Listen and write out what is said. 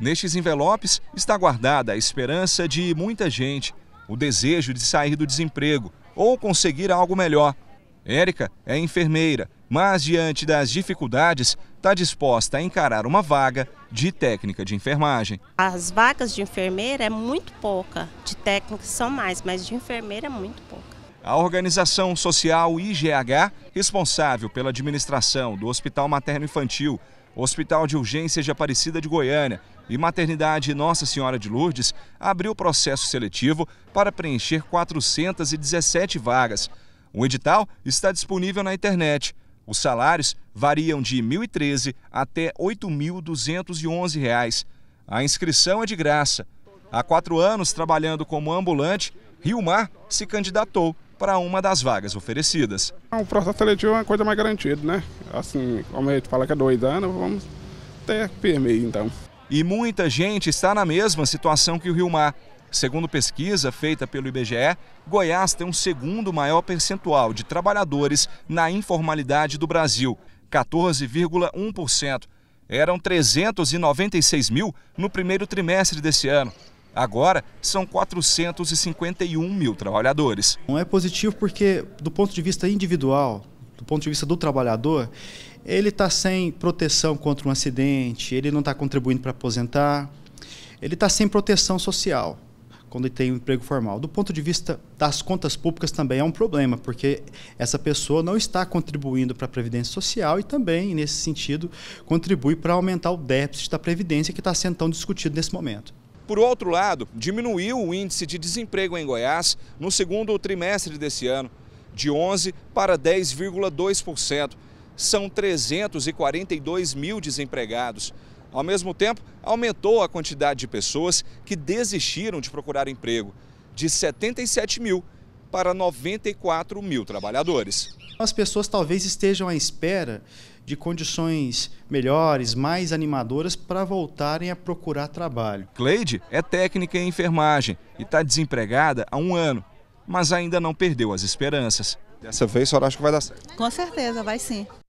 Nestes envelopes está guardada a esperança de muita gente, o desejo de sair do desemprego ou conseguir algo melhor. Érica é enfermeira, mas diante das dificuldades está disposta a encarar uma vaga de técnica de enfermagem. As vagas de enfermeira é muito pouca, de técnicas são mais, mas de enfermeira é muito pouca. A organização social IGH, responsável pela administração do Hospital Materno Infantil, Hospital de Urgência de Aparecida de Goiânia e Maternidade Nossa Senhora de Lourdes abriu processo seletivo para preencher 417 vagas. O edital está disponível na internet. Os salários variam de R$ 1.013 até R$ 8.211. A inscrição é de graça. Há quatro anos trabalhando como ambulante, Mar se candidatou para uma das vagas oferecidas. O processo seletivo é uma coisa mais garantida, né? Assim, como a gente fala que é dois anos, vamos ter PMI então. E muita gente está na mesma situação que o Rio Mar. Segundo pesquisa feita pelo IBGE, Goiás tem um segundo maior percentual de trabalhadores na informalidade do Brasil, 14,1%. Eram 396 mil no primeiro trimestre desse ano. Agora, são 451 mil trabalhadores. Não é positivo porque, do ponto de vista individual, do ponto de vista do trabalhador, ele está sem proteção contra um acidente, ele não está contribuindo para aposentar, ele está sem proteção social quando ele tem um emprego formal. Do ponto de vista das contas públicas também é um problema, porque essa pessoa não está contribuindo para a Previdência Social e também, nesse sentido, contribui para aumentar o déficit da Previdência que está sendo tão discutido nesse momento. Por outro lado, diminuiu o índice de desemprego em Goiás no segundo trimestre desse ano, de 11 para 10,2%. São 342 mil desempregados. Ao mesmo tempo, aumentou a quantidade de pessoas que desistiram de procurar emprego, de 77 mil para 94 mil trabalhadores. As pessoas talvez estejam à espera de condições melhores, mais animadoras para voltarem a procurar trabalho. Cleide é técnica em enfermagem e está desempregada há um ano, mas ainda não perdeu as esperanças. Dessa vez a senhora acha que vai dar certo? Com certeza, vai sim.